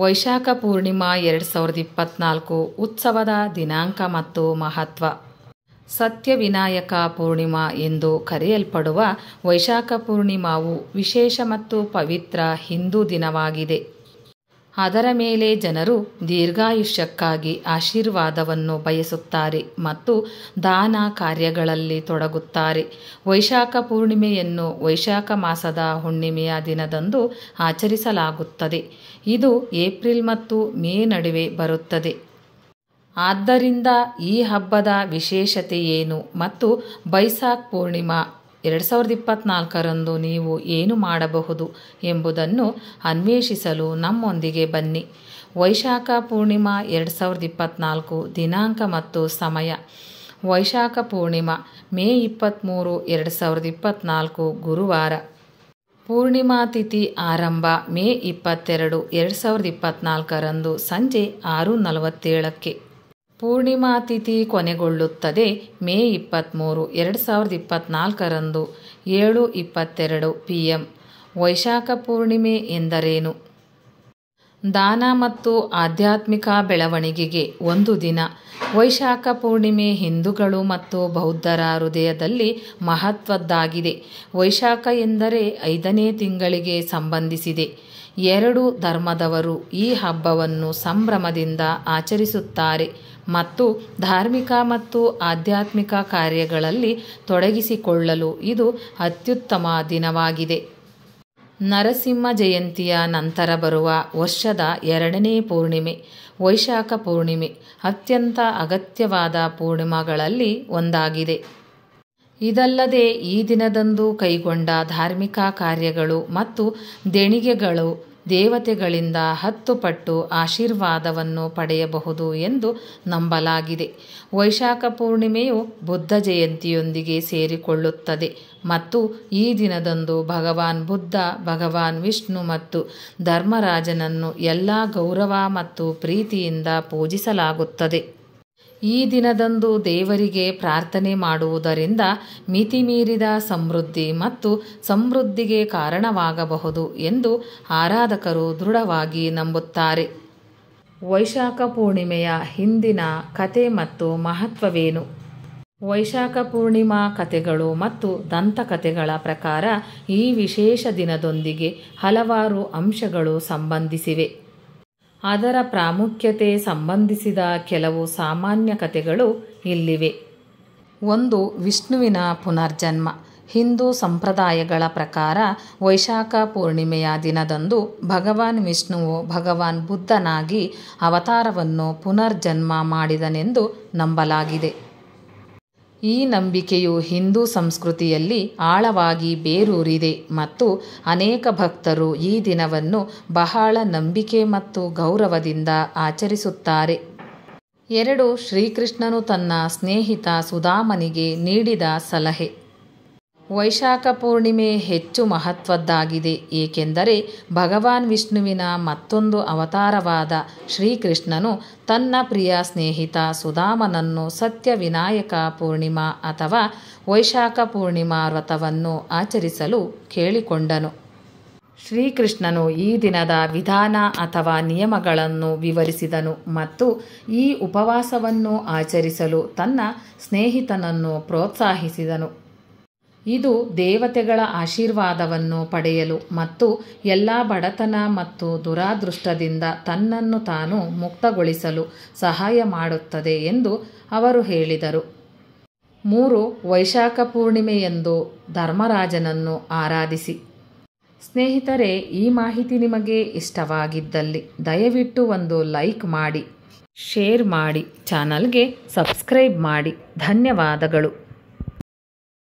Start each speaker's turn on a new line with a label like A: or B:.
A: ವೈಶಾಖ ಪೂರ್ಣಿಮಾ ಎರಡು ಸಾವಿರದ ಇಪ್ಪತ್ನಾಲ್ಕು ಉತ್ಸವದ ದಿನಾಂಕ ಮತ್ತು ಮಹತ್ವ ಸತ್ಯವಿನಾಯಕ ಪೂರ್ಣಿಮಾ ಎಂದು ಕರೆಯಲ್ಪಡುವ ವೈಶಾಖ ಪೂರ್ಣಿಮಾವು ವಿಶೇಷ ಮತ್ತು ಪವಿತ್ರ ಹಿಂದೂ ದಿನವಾಗಿದೆ ಅದರ ಮೇಲೆ ಜನರು ದೀರ್ಘಾಯುಷ್ಯಕ್ಕಾಗಿ ಆಶೀರ್ವಾದವನ್ನು ಬಯಸುತ್ತಾರೆ ಮತ್ತು ದಾನ ಕಾರ್ಯಗಳಲ್ಲಿ ತೊಡಗುತ್ತಾರೆ ವೈಶಾಖ ಪೂರ್ಣಿಮೆಯನ್ನು ವೈಶಾಖ ಮಾಸದ ಹುಣ್ಣಿಮೆಯ ದಿನದಂದು ಆಚರಿಸಲಾಗುತ್ತದೆ ಇದು ಏಪ್ರಿಲ್ ಮತ್ತು ಮೇ ನಡುವೆ ಬರುತ್ತದೆ ಆದ್ದರಿಂದ ಈ ಹಬ್ಬದ ವಿಶೇಷತೆ ಏನು ಮತ್ತು ಬೈಸಾಖ್ ಪೂರ್ಣಿಮಾ ಎರಡು ಸಾವಿರದ ಇಪ್ಪತ್ತ್ನಾಲ್ಕರಂದು ನೀವು ಏನು ಮಾಡಬಹುದು ಎಂಬುದನ್ನು ಅನ್ವೇಷಿಸಲು ನಮ್ಮೊಂದಿಗೆ ಬನ್ನಿ ವೈಶಾಖ ಪೂರ್ಣಿಮಾ ಎರಡು ಸಾವಿರದ ಇಪ್ಪತ್ತ್ನಾಲ್ಕು ದಿನಾಂಕ ಮತ್ತು ಸಮಯ ವೈಶಾಖ ಪೂರ್ಣಿಮಾ ಮೇ ಇಪ್ಪತ್ತ್ಮೂರು ಎರಡು ಸಾವಿರದ ಇಪ್ಪತ್ನಾಲ್ಕು ಗುರುವಾರ ಪೂರ್ಣಿಮಾ ತಿಥಿ ಆರಂಭ ಮೇ ಇಪ್ಪತ್ತೆರಡು ಎರಡು ಸಾವಿರದ ಇಪ್ಪತ್ತ್ನಾಲ್ಕರಂದು ಸಂಜೆ ಆರು ನಲವತ್ತೇಳಕ್ಕೆ ಪೂರ್ಣಿಮಾ ತಿಥಿ ಕೊನೆಗೊಳ್ಳುತ್ತದೆ ಮೇ ಇಪ್ಪತ್ತ್ಮೂರು ಎರಡು ಸಾವಿರದ ಇಪ್ಪತ್ತ್ನಾಲ್ಕರಂದು ಏಳು ಇಪ್ಪತ್ತೆರಡು ಪಿ ಎಂ ವೈಶಾಖ ಪೂರ್ಣಿಮೆ ಎಂದರೇನು ದಾನ ಮತ್ತು ಆಧ್ಯಾತ್ಮಿಕ ಬೆಳವಣಿಗೆಗೆ ಒಂದು ದಿನ ವೈಶಾಖ ಪೂರ್ಣಿಮೆ ಹಿಂದೂಗಳು ಮತ್ತು ಬೌದ್ಧರ ಹೃದಯದಲ್ಲಿ ಮಹತ್ವದ್ದಾಗಿದೆ ವೈಶಾಖ ಎಂದರೆ ಐದನೇ ತಿಂಗಳಿಗೆ ಸಂಬಂಧಿಸಿದೆ ಎರಡು ಧರ್ಮದವರು ಈ ಹಬ್ಬವನ್ನು ಸಂಭ್ರಮದಿಂದ ಆಚರಿಸುತ್ತಾರೆ ಮತ್ತು ಧಾರ್ಮಿಕ ಮತ್ತು ಆಧ್ಯಾತ್ಮಿಕ ಕಾರ್ಯಗಳಲ್ಲಿ ತೊಡಗಿಸಿಕೊಳ್ಳಲು ಇದು ಅತ್ಯುತ್ತಮ ದಿನವಾಗಿದೆ ನರಸಿಂಹ ಜಯಂತಿಯ ನಂತರ ಬರುವ ವರ್ಷದ ಎರಡನೇ ಪೂರ್ಣಿಮೆ ವೈಶಾಖ ಪೂರ್ಣಿಮೆ ಅತ್ಯಂತ ಅಗತ್ಯವಾದ ಪೂರ್ಣಿಮಾಗಳಲ್ಲಿ ಒಂದಾಗಿದೆ ಇದಲ್ಲದೆ ಈ ದಿನದಂದು ಕೈಗೊಂಡ ಧಾರ್ಮಿಕ ಕಾರ್ಯಗಳು ಮತ್ತು ದೇಣಿಗೆಗಳು ದೇವತೆಗಳಿಂದ ಹತ್ತು ಪಟ್ಟು ಆಶೀರ್ವಾದವನ್ನು ಪಡೆಯಬಹುದು ಎಂದು ನಂಬಲಾಗಿದೆ ವೈಶಾಖ ಪೂರ್ಣಿಮೆಯು ಬುದ್ಧ ಜಯಂತಿಯೊಂದಿಗೆ ಸೇರಿಕೊಳ್ಳುತ್ತದೆ ಮತ್ತು ಈ ದಿನದಂದು ಭಗವಾನ್ ಬುದ್ಧ ಭಗವಾನ್ ವಿಷ್ಣು ಮತ್ತು ಧರ್ಮರಾಜನನ್ನು ಎಲ್ಲ ಗೌರವ ಮತ್ತು ಪ್ರೀತಿಯಿಂದ ಪೂಜಿಸಲಾಗುತ್ತದೆ ಈ ದಿನದಂದು ದೇವರಿಗೆ ಪ್ರಾರ್ಥನೆ ಮಾಡುವುದರಿಂದ ಮಿತಿಮೀರಿದ ಸಮೃದ್ಧಿ ಮತ್ತು ಸಮೃದ್ಧಿಗೆ ಕಾರಣವಾಗಬಹುದು ಎಂದು ಆರಾಧಕರು ದೃಢವಾಗಿ ನಂಬುತ್ತಾರೆ ವೈಶಾಖ ಪೂರ್ಣಿಮೆಯ ಹಿಂದಿನ ಕತೆ ಮತ್ತು ಮಹತ್ವವೇನು ವೈಶಾಖ ಪೂರ್ಣಿಮಾ ಕಥೆಗಳು ಮತ್ತು ದಂತಕಥೆಗಳ ಪ್ರಕಾರ ಈ ವಿಶೇಷ ದಿನದೊಂದಿಗೆ ಹಲವಾರು ಅಂಶಗಳು ಸಂಬಂಧಿಸಿವೆ ಅದರ ಪ್ರಾಮುಖ್ಯತೆ ಸಂಬಂಧಿಸಿದ ಕೆಲವು ಸಾಮಾನ್ಯ ಕಥೆಗಳು ಇಲ್ಲಿವೆ ಒಂದು ವಿಷ್ಣುವಿನ ಪುನರ್ಜನ್ಮ ಹಿಂದೂ ಸಂಪ್ರದಾಯಗಳ ಪ್ರಕಾರ ವೈಶಾಖ ಪೂರ್ಣಿಮೆಯ ದಿನದಂದು ಭಗವಾನ್ ವಿಷ್ಣುವು ಭಗವಾನ್ ಬುದ್ಧನಾಗಿ ಅವತಾರವನ್ನು ಪುನರ್ಜನ್ಮ ಮಾಡಿದನೆಂದು ನಂಬಲಾಗಿದೆ ಈ ನಂಬಿಕೆಯು ಹಿಂದೂ ಸಂಸ್ಕೃತಿಯಲ್ಲಿ ಆಳವಾಗಿ ಬೇರೂರಿದೆ ಮತ್ತು ಅನೇಕ ಭಕ್ತರು ಈ ದಿನವನ್ನು ಬಹಳ ನಂಬಿಕೆ ಮತ್ತು ಗೌರವದಿಂದ ಆಚರಿಸುತ್ತಾರೆ ಎರಡು ಶ್ರೀಕೃಷ್ಣನು ತನ್ನ ಸ್ನೇಹಿತ ಸುಧಾಮನಿಗೆ ನೀಡಿದ ಸಲಹೆ ವೈಶಾಖ ಪೂರ್ಣಿಮೆ ಹೆಚ್ಚು ಮಹತ್ವದ್ದಾಗಿದೆ ಏಕೆಂದರೆ ಭಗವಾನ್ ವಿಷ್ಣುವಿನ ಮತ್ತೊಂದು ಅವತಾರವಾದ ಶ್ರೀಕೃಷ್ಣನು ತನ್ನ ಪ್ರಿಯ ಸ್ನೇಹಿತ ಸುಧಾಮನನ್ನು ಸತ್ಯ ವಿನಾಯಕ ಪೂರ್ಣಿಮಾ ಅಥವಾ ವೈಶಾಖ ಪೂರ್ಣಿಮಾ ವ್ರತವನ್ನು ಆಚರಿಸಲು ಕೇಳಿಕೊಂಡನು ಶ್ರೀಕೃಷ್ಣನು ಈ ದಿನದ ವಿಧಾನ ಅಥವಾ ನಿಯಮಗಳನ್ನು ವಿವರಿಸಿದನು ಮತ್ತು ಈ ಉಪವಾಸವನ್ನು ಆಚರಿಸಲು ತನ್ನ ಸ್ನೇಹಿತನನ್ನು ಪ್ರೋತ್ಸಾಹಿಸಿದನು ಇದು ದೇವತೆಗಳ ಆಶೀರ್ವಾದವನ್ನು ಪಡೆಯಲು ಮತ್ತು ಎಲ್ಲ ಬಡತನ ಮತ್ತು ದುರಾದೃಷ್ಟದಿಂದ ತನ್ನನ್ನು ತಾನು ಮುಕ್ತಗೊಳಿಸಲು ಸಹಾಯ ಮಾಡುತ್ತದೆ ಎಂದು ಅವರು ಹೇಳಿದರು ಮೂರು ವೈಶಾಖ ಪೂರ್ಣಿಮೆಯೆಂದು ಧರ್ಮರಾಜನನ್ನು ಆರಾಧಿಸಿ ಸ್ನೇಹಿತರೆ ಈ ಮಾಹಿತಿ ನಿಮಗೆ ಇಷ್ಟವಾಗಿದ್ದಲ್ಲಿ ದಯವಿಟ್ಟು ಒಂದು ಲೈಕ್ ಮಾಡಿ ಶೇರ್ ಮಾಡಿ ಚಾನಲ್ಗೆ ಸಬ್ಸ್ಕ್ರೈಬ್ ಮಾಡಿ ಧನ್ಯವಾದಗಳು